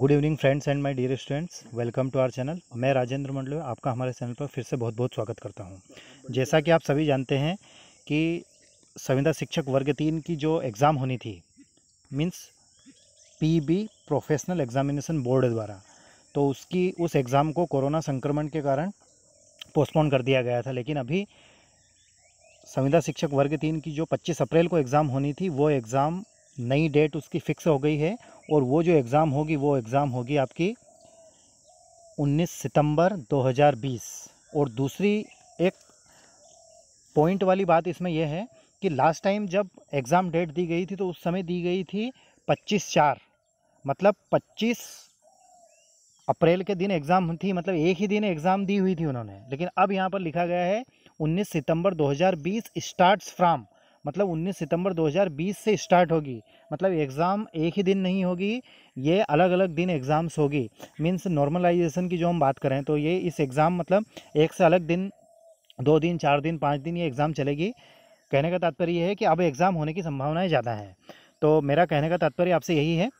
good evening friends and my dear students welcome to our channel मैं राजेंद्र मंडल आपका हमारे channel पर फिर से बहुत बहुत स्वागत करता हूं जैसा कि आप सभी जानते हैं कि संविदा शिक्षक वर्ग तीन की जो एग्ज़ाम होनी थी means PB professional examination board द्वारा तो उसकी उस एग्ज़ाम को कोरोना संक्रमण के कारण पोस्टपोन कर दिया गया था लेकिन अभी संविदा शिक्षक वर्ग तीन की जो पच्चीस अप्रैल को एग्ज़ाम होनी थी वो एग्ज़ाम नई डेट उसकी फ़िक्स हो गई है और वो जो एग्ज़ाम होगी वो एग्ज़ाम होगी आपकी 19 सितंबर 2020 और दूसरी एक पॉइंट वाली बात इसमें यह है कि लास्ट टाइम जब एग्ज़ाम डेट दी गई थी तो उस समय दी गई थी 25 चार मतलब 25 अप्रैल के दिन एग्ज़ाम थी मतलब एक ही दिन एग्ज़ाम दी हुई थी उन्होंने लेकिन अब यहाँ पर लिखा गया है 19 सितंबर 2020 स्टार्ट्स फ्राम मतलब 19 सितंबर 2020 से स्टार्ट होगी मतलब एग्ज़ाम एक ही दिन नहीं होगी ये अलग अलग दिन एग्ज़ाम्स होगी मीन्स नॉर्मलाइजेशन की जो हम बात करें तो ये इस एग्ज़ाम मतलब एक से अलग दिन दो दिन चार दिन पाँच दिन ये एग्ज़ाम चलेगी कहने का तात्पर्य यह है कि अब एग्ज़ाम होने की संभावनाएँ ज़्यादा हैं तो मेरा कहने का तात्पर्य आपसे यही है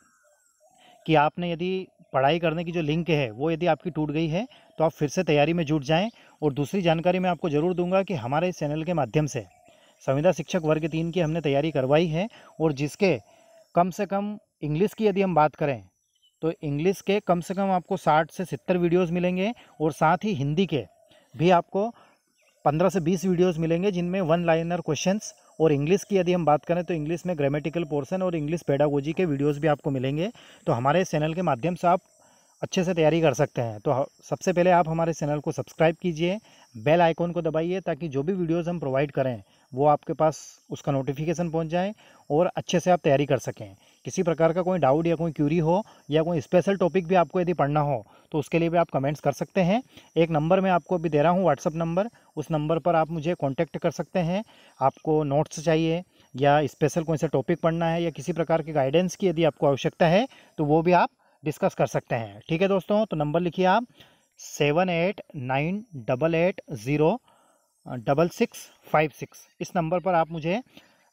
कि आपने यदि पढ़ाई करने की जो लिंक है वो यदि आपकी टूट गई है तो आप फिर से तैयारी में जुट जाएं और दूसरी जानकारी मैं आपको ज़रूर दूंगा कि हमारे इस चैनल के माध्यम से संविदा शिक्षक वर्ग तीन की हमने तैयारी करवाई है और जिसके कम से कम इंग्लिश की यदि हम बात करें तो इंग्लिश के कम से कम आपको साठ से सत्तर वीडियोज़ मिलेंगे और साथ ही हिंदी के भी आपको पंद्रह से बीस वीडियोज़ मिलेंगे जिनमें वन लाइनर क्वेश्चंस और इंग्लिश की यदि हम बात करें तो इंग्लिश में ग्रामेटिकल पोर्सन और इंग्लिश पेडागोजी के वीडियोज़ भी आपको मिलेंगे तो हमारे चैनल के माध्यम से आप अच्छे से तैयारी कर सकते हैं तो सबसे पहले आप हमारे चैनल को सब्सक्राइब कीजिए बेल आइकॉन को दबाइए ताकि जो भी वीडियोस हम प्रोवाइड करें वो आपके पास उसका नोटिफिकेशन पहुंच जाए और अच्छे से आप तैयारी कर सकें किसी प्रकार का कोई डाउट या कोई क्यूरी हो या कोई स्पेशल टॉपिक भी आपको यदि पढ़ना हो तो उसके लिए भी आप कमेंट्स कर सकते हैं एक नंबर मैं आपको अभी दे रहा हूँ व्हाट्सअप नंबर उस नंबर पर आप मुझे कॉन्टैक्ट कर सकते हैं आपको नोट्स चाहिए या स्पेशल कोई सा टॉपिक पढ़ना है या किसी प्रकार के गाइडेंस की यदि आपको आवश्यकता है तो वो भी आप डिस्कस कर सकते हैं ठीक है दोस्तों तो नंबर लिखिए आप seven eight nine double eight zero double six five six इस नंबर पर आप मुझे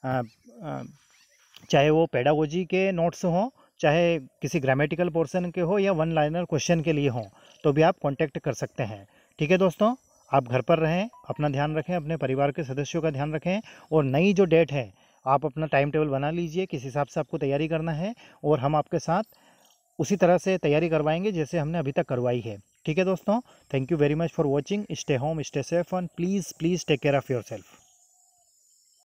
चाहे वो पेडागोजी के नोट्स हों चाहे किसी ग्रामेटिकल पोर्शन के हो या वन लाइनर क्वेश्चन के लिए हों तो भी आप कांटेक्ट कर सकते हैं ठीक है दोस्तों आप घर पर रहें अपना ध्यान रखें अपने परिवार के सदस्यों का ध्यान रखें और नई जो डेट है आप अपना टाइम टेबल बना लीजिए किस हिसाब से आपको तैयारी करना है और हम आपके साथ उसी तरह से तैयारी करवाएंगे जैसे हमने अभी तक करवाई है ठीक है दोस्तों thank you very much for watching stay home stay safe and please please take care of your self